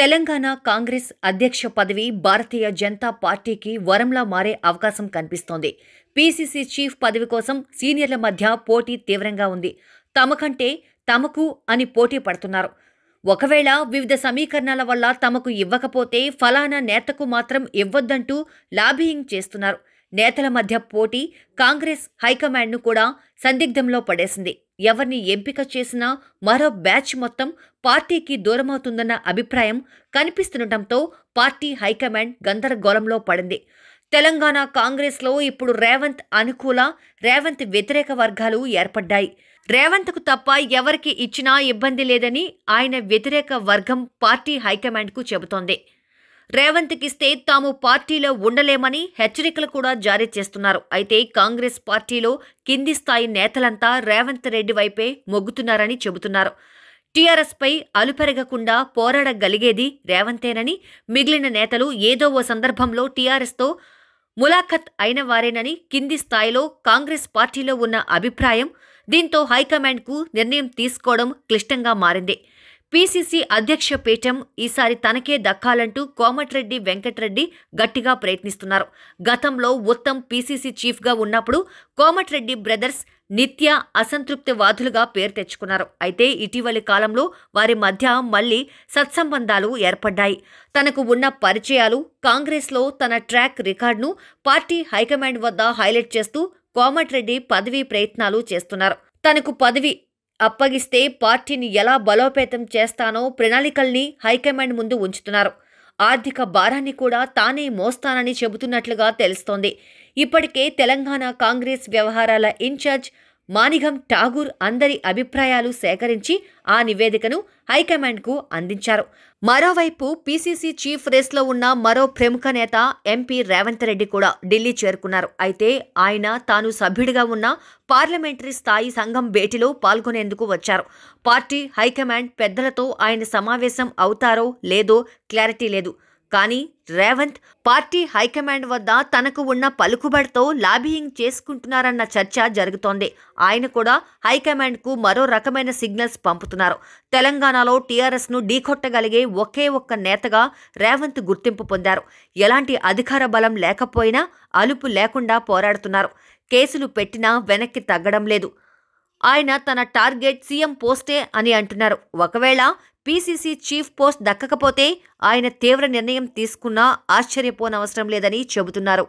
తెలంగాణ కాంగ్రెస్ అధ్యక్ష పదవి భారతీయ జనతా పార్టీకి వరంలా మారే అవకాశం కనిపిస్తోంది పీసీసీ చీఫ్ పదవి కోసం సీనియర్ల మధ్య పోటీ తీవ్రంగా ఉంది తమకంటే తమకు అని పోటీ పడుతున్నారు ఒకవేళ వివిధ సమీకరణాల వల్ల తమకు ఇవ్వకపోతే ఫలానా నేతకు మాత్రం ఇవ్వొద్దంటూ లాబియింగ్ చేస్తున్నారు నేతల మధ్య పోటీ కాంగ్రెస్ హైకమాండ్ను కూడా సందిగ్ధంలో పడేసింది ఎవరిని ఎంపిక చేసినా మరో బ్యాచ్ మొత్తం పార్టీకి దూరమవుతుందన్న అభిప్రాయం కనిపిస్తుండటంతో పార్టీ హైకమాండ్ గందరగోళంలో పడింది తెలంగాణ కాంగ్రెస్లో ఇప్పుడు రేవంత్ అనుకూల రేవంత్ వ్యతిరేక వర్గాలు ఏర్పడ్డాయి రేవంత్కు తప్ప ఎవరికి ఇచ్చినా ఇబ్బంది లేదని ఆయన వ్యతిరేక వర్గం పార్టీ హైకమాండ్కు చెబుతోంది రేవంత్కిస్తే తాము పార్టీలో ఉండలేమని హెచ్చరికలు కూడా జారీ చేస్తున్నారు అయితే కాంగ్రెస్ పార్టీలో కింది స్థాయి నేతలంతా రేవంత్ రెడ్డి వైపే మొగ్గుతున్నారని చెబుతున్నారు టీఆర్ఎస్పై అలుపెరగకుండా పోరాడగలిగేది రేవంతేనని మిగిలిన నేతలు ఏదో ఓ సందర్భంలో టీఆర్ఎస్తో ములాఖత్ అయిన వారేనని కింది స్థాయిలో కాంగ్రెస్ పార్టీలో ఉన్న అభిప్రాయం దీంతో హైకమాండ్కు నిర్ణయం తీసుకోవడం క్లిష్టంగా మారింది పీసీసీ అధ్యక్ష పీఠం ఈసారి తనకే దక్కాలంటూ కోమటిరెడ్డి వెంకటరెడ్డి గట్టిగా ప్రయత్నిస్తున్నారు గతంలో ఉత్తమ్ పీసీసీ చీఫ్గా ఉన్నప్పుడు కోమటిరెడ్డి బ్రదర్స్ నిత్య అసంతృప్తివాదులుగా పేరు తెచ్చుకున్నారు అయితే ఇటీవలి కాలంలో వారి మధ్య మళ్ళీ సత్సంబంధాలు ఏర్పడ్డాయి తనకు ఉన్న పరిచయాలు కాంగ్రెస్లో తన ట్రాక్ రికార్డును పార్టీ హైకమాండ్ వద్ద హైలైట్ చేస్తూ కోమటిరెడ్డి పదవీ ప్రయత్నాలు చేస్తున్నారు తనకు పదవి అప్పగిస్తే పార్టీని ఎలా బలోపేతం చేస్తానో ప్రణాళికల్ని హైకమాండ్ ముందు ఉంచుతున్నారు ఆర్థిక భారాన్ని కూడా తానే మోస్తానని చెబుతున్నట్లుగా తెలుస్తోంది ఇప్పటికే తెలంగాణ కాంగ్రెస్ వ్యవహారాల ఇన్ఛార్జ్ మానిగం ఠాగూర్ అందరి అభిప్రాయాలు సేకరించి ఆ నివేదికను హైకమాండ్కు అందించారు మరోవైపు పీసీసీ చీఫ్ రేస్లో ఉన్న మరో ప్రముఖ నేత ఎంపీ రేవంత్ రెడ్డి కూడా ఢిల్లీ చేరుకున్నారు అయితే ఆయన తాను సభ్యుడిగా ఉన్న పార్లమెంటరీ స్థాయి సంఘం భేటీలో పాల్గొనేందుకు వచ్చారు పార్టీ హైకమాండ్ పెద్దలతో ఆయన సమావేశం అవుతారో లేదో క్లారిటీ లేదు కానీ రేవంత్ పార్టీ హైకమాండ్ వద్ద తనకు ఉన్న పలుకుబడితో లాబియింగ్ చేసుకుంటున్నారన్న చర్చ జరుగుతోంది ఆయన కూడా హైకమాండ్కు మరో రకమైన సిగ్నల్స్ పంపుతున్నారు తెలంగాణలో టీఆర్ఎస్ను ఢీకొట్టగలిగే ఒకే ఒక్క నేతగా రేవంత్ గుర్తింపు పొందారు ఎలాంటి అధికార బలం లేకపోయినా అలుపు లేకుండా పోరాడుతున్నారు కేసులు పెట్టినా వెనక్కి తగ్గడం లేదు ఆయన తన టార్గెట్ సీఎం పోస్టే అని అంటున్నారు ఒకవేళ పీసీసీ చీఫ్ పోస్ట్ దక్కకపోతే ఆయన తీవ్ర నిర్ణయం తీసుకున్నా ఆశ్చర్యపోనవసరం లేదని చెబుతున్నారు